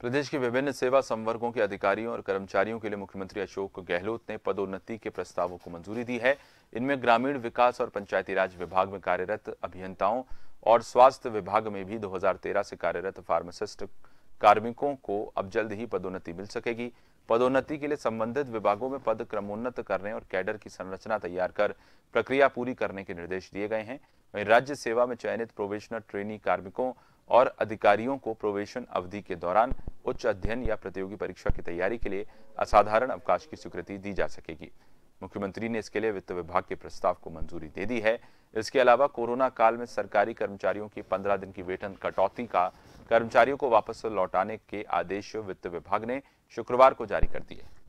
प्रदेश के विभिन्न सेवा संवर्गों के अधिकारियों और कर्मचारियों के लिए मुख्यमंत्री अशोक गहलोत ने पदोन्नति के प्रस्तावों को मंजूरी दी है इनमें ग्रामीण विकास और पंचायती राज विभाग में कार्यरत अभियंताओं और स्वास्थ्य विभाग में भी 2013 से कार्यरत फार्मासिस्ट कार्मिकों को अब जल्द ही पदोन्नति मिल सकेगी पदोन्नति के लिए संबंधित विभागों में पद क्रमोन्नत करने और कैडर की संरचना तैयार कर प्रक्रिया पूरी करने के निर्देश दिए गए हैं वहीं राज्य सेवा में चयनित प्रोवेशनल ट्रेनी कार्मिकों और अधिकारियों को प्रोवेशन अवधि के दौरान उच्च अध्ययन या प्रतियोगी परीक्षा की तैयारी के लिए असाधारण अवकाश की स्वीकृति दी जा सकेगी मुख्यमंत्री ने इसके लिए वित्त विभाग के प्रस्ताव को मंजूरी दे दी है इसके अलावा कोरोना काल में सरकारी कर्मचारियों की पंद्रह दिन की वेतन कटौती का कर्मचारियों को वापस लौटाने के आदेश वित्त विभाग ने शुक्रवार को जारी कर दिए